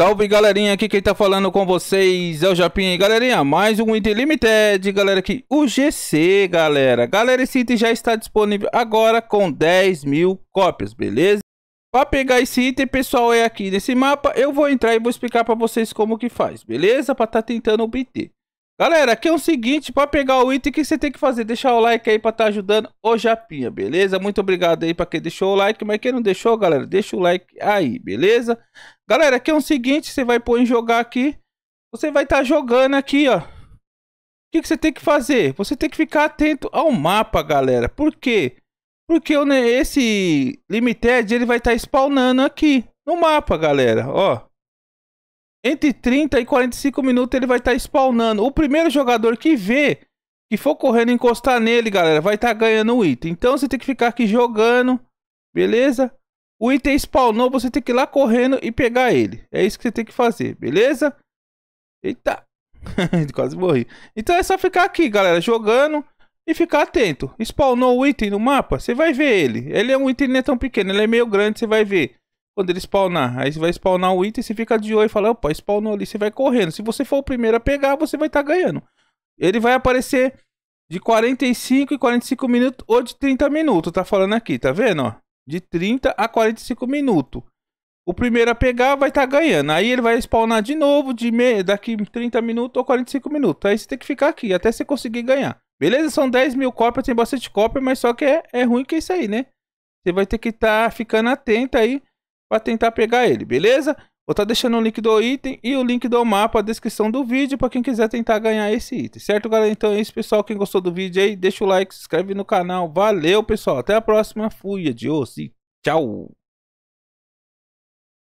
Salve galerinha, aqui quem tá falando com vocês é o Japinha. Galerinha, mais um item limited, galera, aqui o GC, galera. Galera, esse item já está disponível agora com 10 mil cópias, beleza? Para pegar esse item, pessoal, é aqui nesse mapa. Eu vou entrar e vou explicar para vocês como que faz, beleza? Para estar tá tentando obter. Galera, aqui é o seguinte, para pegar o item, o que você tem que fazer? Deixar o like aí para estar tá ajudando o Japinha, beleza? Muito obrigado aí para quem deixou o like, mas quem não deixou, galera, deixa o like aí, beleza? Galera, aqui é o seguinte, você vai pôr em jogar aqui, você vai estar tá jogando aqui, ó. O que, que, você tem que fazer? Você tem que ficar atento ao mapa, galera. Por quê? Porque esse Limited, ele vai estar tá spawnando aqui no mapa, galera, ó entre 30 e 45 minutos ele vai estar tá spawnando. O primeiro jogador que vê, que for correndo encostar nele, galera, vai estar tá ganhando o item. Então você tem que ficar aqui jogando, beleza? O item spawnou, você tem que ir lá correndo e pegar ele. É isso que você tem que fazer, beleza? Eita, quase morri. Então é só ficar aqui, galera, jogando e ficar atento. Spawnou o item no mapa, você vai ver ele. Ele é um item não é tão pequeno, ele é meio grande, você vai ver. Quando ele spawnar, aí você vai spawnar o item, você fica de olho e fala, opa, spawnou ali, você vai correndo. Se você for o primeiro a pegar, você vai estar tá ganhando. Ele vai aparecer de 45 e 45 minutos ou de 30 minutos, tá falando aqui, tá vendo? Ó? De 30 a 45 minutos. O primeiro a pegar vai estar tá ganhando. Aí ele vai spawnar de novo de meia, daqui 30 minutos ou 45 minutos. Aí você tem que ficar aqui até você conseguir ganhar. Beleza? São 10 mil cópias, tem bastante cópia, mas só que é, é ruim que é isso aí, né? Você vai ter que estar tá ficando atento aí para tentar pegar ele, beleza? Vou estar tá deixando o link do item e o link do mapa na descrição do vídeo para quem quiser tentar ganhar esse item, certo galera? Então é isso pessoal, quem gostou do vídeo aí, deixa o like, se inscreve no canal, valeu pessoal, até a próxima, fui, adiós e tchau!